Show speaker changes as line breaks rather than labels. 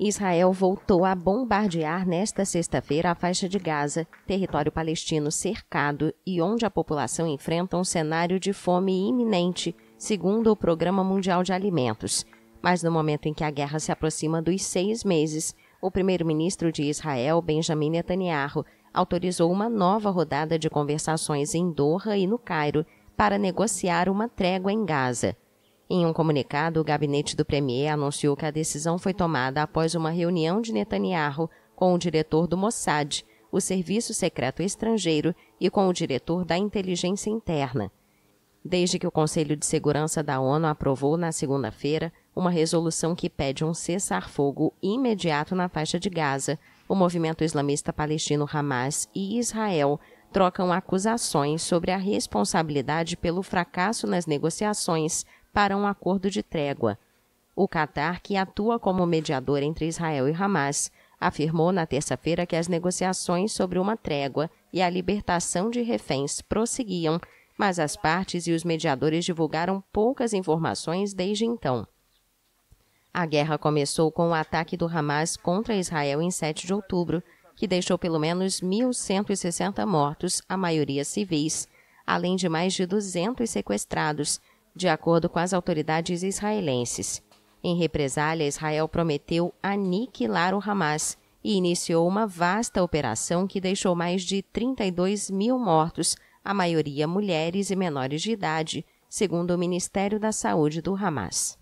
Israel voltou a bombardear nesta sexta-feira a faixa de Gaza, território palestino cercado e onde a população enfrenta um cenário de fome iminente, segundo o Programa Mundial de Alimentos. Mas no momento em que a guerra se aproxima dos seis meses, o primeiro-ministro de Israel, Benjamin Netanyahu, autorizou uma nova rodada de conversações em Doha e no Cairo para negociar uma trégua em Gaza. Em um comunicado, o gabinete do Premier anunciou que a decisão foi tomada após uma reunião de Netanyahu com o diretor do Mossad, o Serviço Secreto Estrangeiro e com o diretor da Inteligência Interna. Desde que o Conselho de Segurança da ONU aprovou na segunda-feira uma resolução que pede um cessar-fogo imediato na faixa de Gaza, o movimento islamista palestino Hamas e Israel trocam acusações sobre a responsabilidade pelo fracasso nas negociações para um acordo de trégua. O Catar, que atua como mediador entre Israel e Hamas, afirmou na terça-feira que as negociações sobre uma trégua e a libertação de reféns prosseguiam, mas as partes e os mediadores divulgaram poucas informações desde então. A guerra começou com o ataque do Hamas contra Israel em 7 de outubro, que deixou pelo menos 1.160 mortos, a maioria civis, além de mais de 200 sequestrados, de acordo com as autoridades israelenses. Em represália, Israel prometeu aniquilar o Hamas e iniciou uma vasta operação que deixou mais de 32 mil mortos, a maioria mulheres e menores de idade, segundo o Ministério da Saúde do Hamas.